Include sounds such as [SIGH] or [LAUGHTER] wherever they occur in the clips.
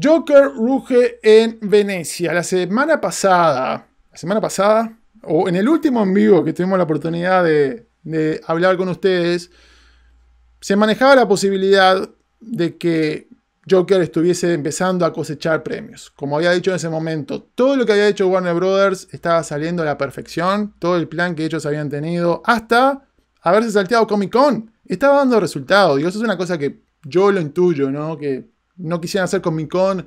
Joker ruge en Venecia. La semana pasada, la semana pasada, o en el último en vivo que tuvimos la oportunidad de, hablar con ustedes, se manejaba la posibilidad de que Joker estuviese empezando a cosechar premios. Como había dicho en ese momento, todo lo que había hecho Warner Brothers estaba saliendo a la perfección, todo el plan que ellos habían tenido, hasta haberse salteado Comic Con. Estaba dando resultados. y eso es una cosa que yo lo intuyo, ¿no? Que no quisieran hacer Comic Con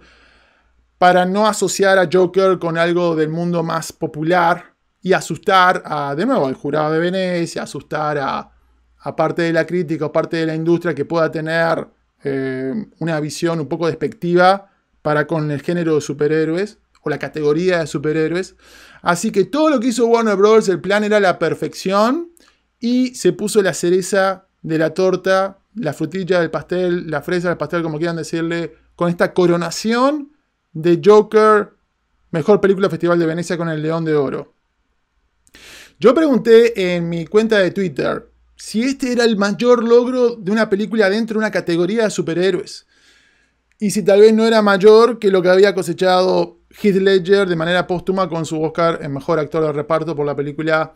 para no asociar a Joker con algo del mundo más popular y asustar a, de nuevo, al jurado de Venecia, asustar a, parte de la crítica o parte de la industria que pueda tener eh, una visión un poco despectiva para con el género de superhéroes o la categoría de superhéroes. Así que todo lo que hizo Warner Bros. el plan era la perfección y se puso la cereza de la torta la frutilla del pastel, la fresa del pastel, como quieran decirle, con esta coronación de Joker, mejor película Festival de Venecia con el León de Oro. Yo pregunté en mi cuenta de Twitter si este era el mayor logro de una película dentro de una categoría de superhéroes. Y si tal vez no era mayor que lo que había cosechado Heath Ledger de manera póstuma con su Oscar en Mejor Actor de Reparto por la película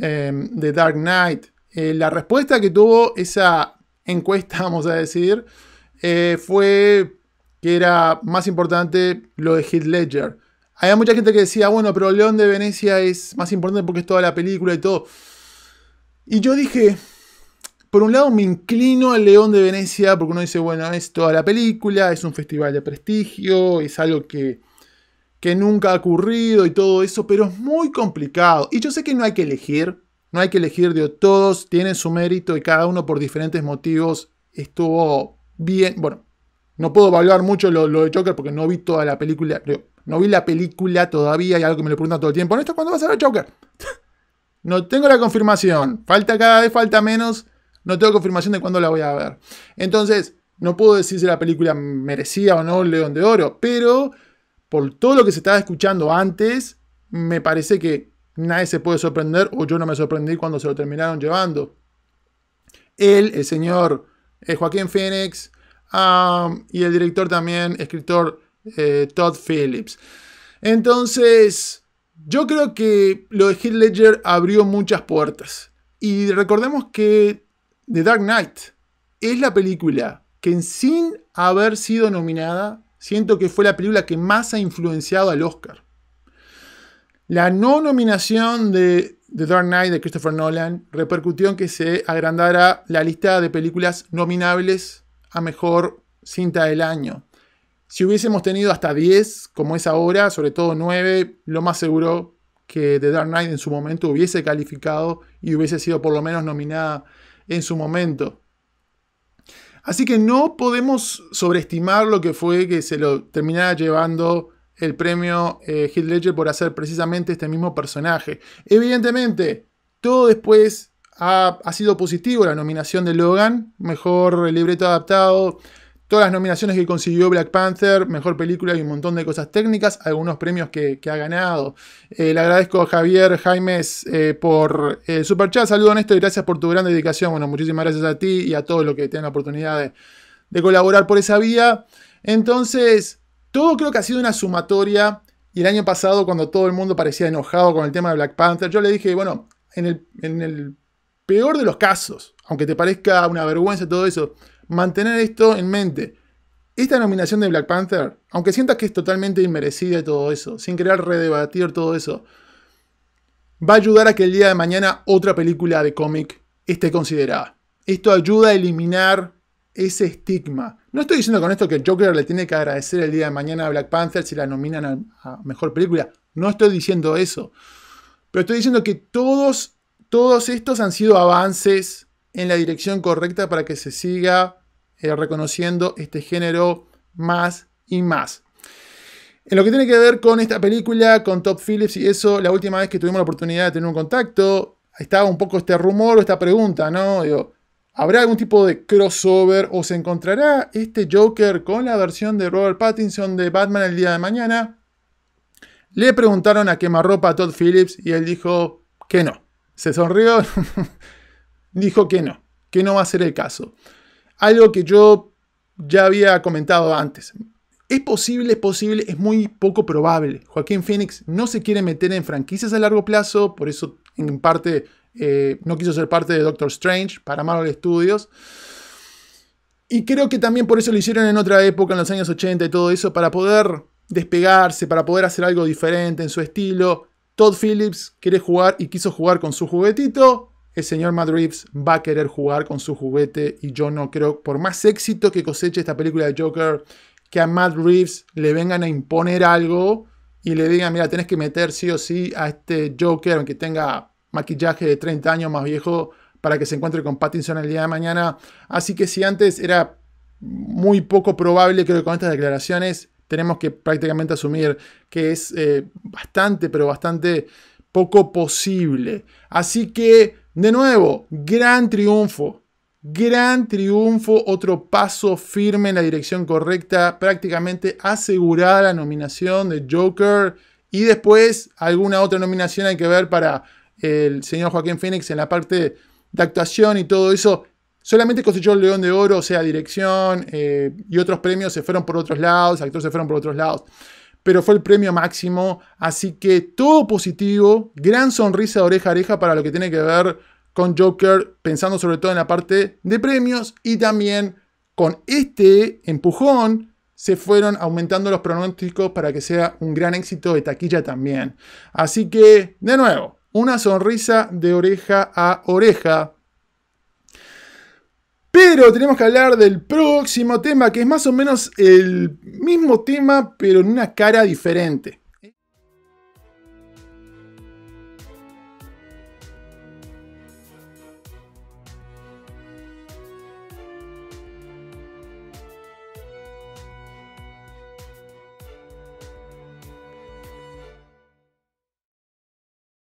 eh, The Dark Knight. Eh, la respuesta que tuvo esa encuesta, [LAUGHS] vamos a decir, eh, fue que era más importante lo de hit Ledger. Había mucha gente que decía, bueno, pero León de Venecia es más importante porque es toda la película y todo. Y yo dije, por un lado me inclino al León de Venecia porque uno dice, bueno, es toda la película, es un festival de prestigio, es algo que, que nunca ha ocurrido y todo eso, pero es muy complicado. Y yo sé que no hay que elegir, no hay que elegir, de todos tienen su mérito y cada uno por diferentes motivos estuvo bien. Bueno, no puedo evaluar mucho lo, de Choker porque no vi toda la película. no vi la película todavía y algo que me lo preguntan todo el tiempo. ¿Esto cuándo va a ser el Joker? [LAUGHS] no tengo la confirmación. Falta cada vez, falta menos. No tengo confirmación de cuándo la voy a ver. Entonces, no puedo decir si la película merecía o no León de Oro, pero por todo lo que se estaba escuchando antes, me parece que Nadie se puede sorprender, o yo no me sorprendí cuando se lo terminaron llevando. Él, el señor eh, Joaquín Phoenix, y el director también, escritor eh, Todd Phillips. Entonces, yo creo que lo de Heath Ledger abrió muchas puertas. Y recordemos que The Dark Knight es la película que sin haber sido nominada, siento que fue la película que más ha influenciado al Oscar. La no nominación de The Dark Knight de Christopher Nolan repercutió en que se agrandara la lista de películas nominables a mejor cinta del año. Si hubiésemos tenido hasta 10, como es ahora, sobre todo 9, lo más seguro que The Dark Knight en su momento hubiese calificado y hubiese sido por lo menos nominada en su momento. Así que no podemos sobreestimar lo que fue que se lo terminara llevando el premio eh, Heath Ledger por hacer precisamente este mismo personaje. Evidentemente, todo después ha, sido positivo la nominación de Logan, mejor libreto adaptado, todas las nominaciones que consiguió Black Panther, mejor película y un montón de cosas técnicas, algunos premios que, ha ganado. Eh, le agradezco a Javier Jaimes eh, por el eh, super chat. Saludos, Néstor, y gracias por tu gran dedicación. Bueno, muchísimas gracias a ti y a todos los que tienen la oportunidad de colaborar por esa vía. Entonces, todo creo que ha sido una sumatoria. Y el año pasado, cuando todo el mundo parecía enojado con el tema de Black Panther, yo le dije, bueno, en el, peor de los casos, aunque te parezca una vergüenza todo eso, mantener esto en mente. Esta nominación de Black Panther, aunque sientas que es totalmente inmerecida y todo eso, sin querer redebatir todo eso, va a ayudar a que el día de mañana otra película de cómic esté considerada. Esto ayuda a eliminar ese estigma. No estoy diciendo con esto que Joker le tiene que agradecer el día de mañana a Black Panther si la nominan a, mejor película. No estoy diciendo eso. Pero estoy diciendo que todos, todos estos han sido avances en la dirección correcta para que se siga eh, reconociendo este género más y más. En lo que tiene que ver con esta película, con Top Phillips y eso, la última vez que tuvimos la oportunidad de tener un contacto, estaba un poco este rumor o esta pregunta, ¿no? Digo, ¿Habrá algún tipo de crossover o se encontrará este Joker con la versión de Robert Pattinson de Batman el día de mañana? Le preguntaron a quemarropa a Todd Phillips y él dijo que no. Se sonrió, [LAUGHS] dijo que no, que no va a ser el caso. Algo que yo ya había comentado antes. Es posible, es posible, es muy poco probable. Joaquín Phoenix no se quiere meter en franquicias a largo plazo, por eso en parte eh, no quiso ser parte de Doctor Strange para Marvel Studios. Y creo que también por eso lo hicieron en otra época, en los años 80 y todo eso, para poder despegarse, para poder hacer algo diferente en su estilo. Todd Phillips quiere jugar y quiso jugar con su juguetito. El señor Matt Reeves va a querer jugar con su juguete y yo no creo, por más éxito que coseche esta película de Joker, que a Matt Reeves le vengan a imponer algo y le digan, mira, tenés que meter sí o sí a este Joker, aunque tenga maquillaje de 30 años más viejo para que se encuentre con Pattinson el día de mañana. Así que si antes era muy poco probable, creo que con estas declaraciones tenemos que prácticamente asumir que es eh, bastante, pero bastante poco posible. Así que, de nuevo, gran triunfo. Gran triunfo, otro paso firme en la dirección correcta, prácticamente asegurada la nominación de Joker y después alguna otra nominación hay que ver para el señor Joaquín Phoenix en la parte de actuación y todo eso, solamente cosechó el León de Oro, o sea, dirección eh, y otros premios se fueron por otros lados, actores se fueron por otros lados, pero fue el premio máximo, así que todo positivo, gran sonrisa de oreja a oreja para lo que tiene que ver con Joker, pensando sobre todo en la parte de premios y también con este empujón se fueron aumentando los pronósticos para que sea un gran éxito de taquilla también. Así que, de nuevo, una sonrisa de oreja a oreja. Pero tenemos que hablar del próximo tema, que es más o menos el mismo tema, pero en una cara diferente.